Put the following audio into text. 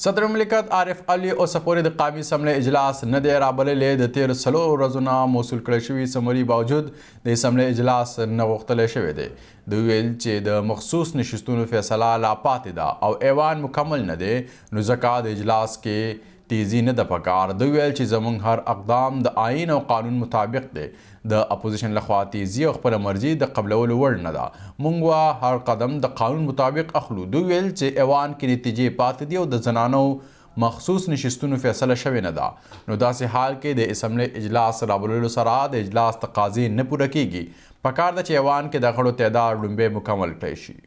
صدر مملکت عارف علي او سپورې د قومي سملې اجلاس نه دی رابللې د تیر سلو ورځو نه موصول کړی شوی سمري باوجود د سملې اجلاس نه وغوښتل شوی دی د ویل چې د مخصوص نشستونو فیصله لا پاتې ده او ایوان مکمل نه دی نو ځکه د اجلاس کې تیزی نه د پکار د ویل چې زمونږ هر اقدام د آئین او قانون مطابق دی د اپوزیشن لخوا تیزی او خپل مرزي د قبلولو وړ نه ده مونږ وا هر قدم د قانون مطابق اخلو دوی ویل چې ایوان کې نتیجې پاتې دي او د زنانو مخصوص نشستونو فیصله شوې نه ده نو داسې حال کې د اسمبلی اجلاس رابللو سره د اجلاس تقاضې نه پوره کیږي پکار ده چې ایوان کې د غړو تعداد لومبه مکمل ټی شي